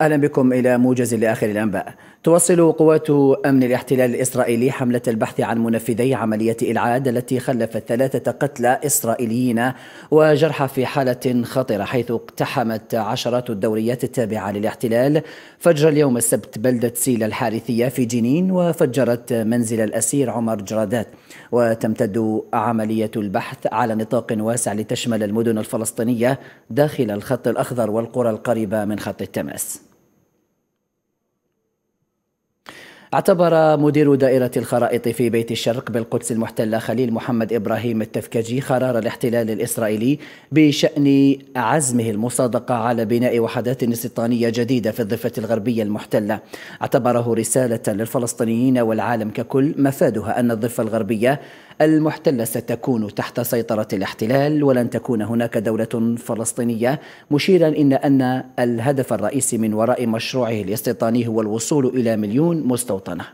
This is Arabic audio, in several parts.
اهلا بكم الى موجز لاخر الانباء. توصل قوات امن الاحتلال الاسرائيلي حمله البحث عن منفذي عمليه العاد التي خلفت ثلاثه قتلى اسرائيليين وجرحى في حاله خطره حيث اقتحمت عشرات الدوريات التابعه للاحتلال فجر اليوم السبت بلده سيلا الحارثيه في جنين وفجرت منزل الاسير عمر جرادات وتمتد عمليه البحث على نطاق واسع لتشمل المدن الفلسطينيه داخل الخط الاخضر والقرى القريبه من خط التماس. اعتبر مدير دائرة الخرائط في بيت الشرق بالقدس المحتلة خليل محمد إبراهيم التفكجي قرار الاحتلال الإسرائيلي بشأن عزمه المصادقة على بناء وحدات استيطانية جديدة في الضفة الغربية المحتلة اعتبره رسالة للفلسطينيين والعالم ككل مفادها أن الضفة الغربية المحتلة ستكون تحت سيطرة الاحتلال ولن تكون هناك دولة فلسطينية مشيرا إن أن الهدف الرئيسي من وراء مشروعه الاستيطاني هو الوصول إلى مليون مستوطنة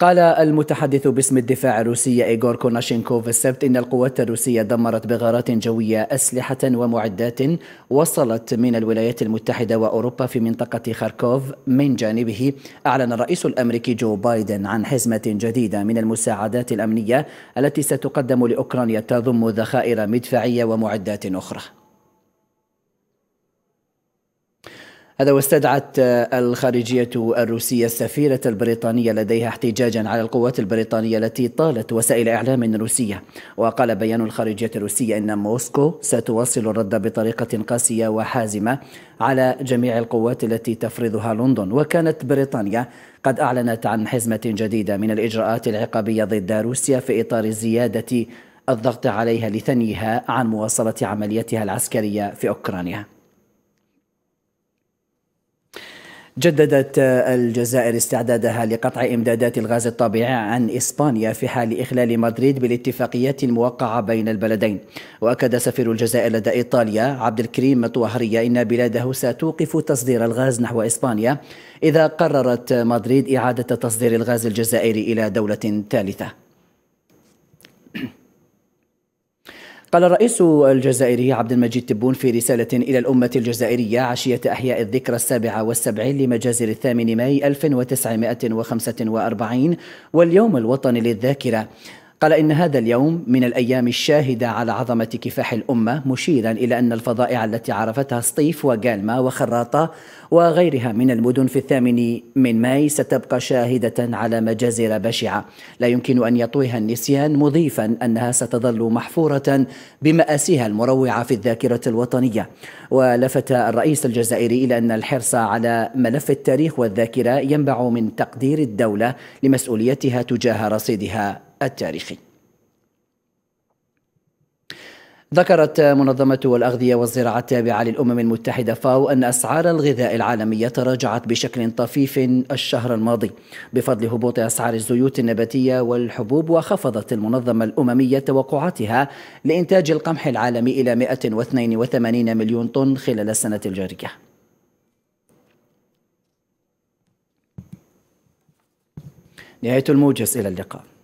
قال المتحدث باسم الدفاع الروسي إيغور كوناشينكوف السبت إن القوات الروسية دمرت بغارات جوية أسلحة ومعدات وصلت من الولايات المتحدة وأوروبا في منطقة خاركوف من جانبه أعلن الرئيس الأمريكي جو بايدن عن حزمة جديدة من المساعدات الأمنية التي ستقدم لأوكرانيا تضم ذخائر مدفعية ومعدات أخرى هذا واستدعت الخارجية الروسية السفيرة البريطانية لديها احتجاجا على القوات البريطانية التي طالت وسائل إعلام روسية وقال بيان الخارجية الروسية إن موسكو ستواصل الرد بطريقة قاسية وحازمة على جميع القوات التي تفرضها لندن وكانت بريطانيا قد أعلنت عن حزمة جديدة من الإجراءات العقابية ضد روسيا في إطار زيادة الضغط عليها لثنيها عن مواصلة عملياتها العسكرية في أوكرانيا جددت آه، الجزائر استعدادها لقطع امدادات الغاز الطبيعي عن اسبانيا في حال اخلال مدريد بالاتفاقيات الموقعه بين البلدين واكد سفير الجزائر لدى ايطاليا عبد الكريم مطوهريه ان بلاده ستوقف تصدير الغاز نحو اسبانيا اذا قررت مدريد اعاده تصدير الغاز الجزائري الى دوله ثالثه قال الرئيس الجزائري عبد المجيد تبون في رسالة إلى الأمة الجزائرية عشية أحياء الذكرى السابعة والسبعين لمجازر الثامن ماي 1945 واليوم الوطني للذاكرة قال إن هذا اليوم من الأيام الشاهدة على عظمة كفاح الأمة مشيرا إلى أن الفضائع التي عرفتها سطيف وجالما وخراطة وغيرها من المدن في الثامن من ماي ستبقى شاهدة على مجازر بشعة لا يمكن أن يطويها النسيان مضيفا أنها ستظل محفورة بمآسيها المروعة في الذاكرة الوطنية ولفت الرئيس الجزائري إلى أن الحرص على ملف التاريخ والذاكرة ينبع من تقدير الدولة لمسؤوليتها تجاه رصيدها التاريخي ذكرت منظمة الأغذية والزراعة التابعة للأمم المتحدة فاو أن أسعار الغذاء العالمية تراجعت بشكل طفيف الشهر الماضي بفضل هبوط أسعار الزيوت النباتية والحبوب وخفضت المنظمة الأممية توقعاتها لإنتاج القمح العالمي إلى 182 مليون طن خلال السنة الجارية نهاية الموجز إلى اللقاء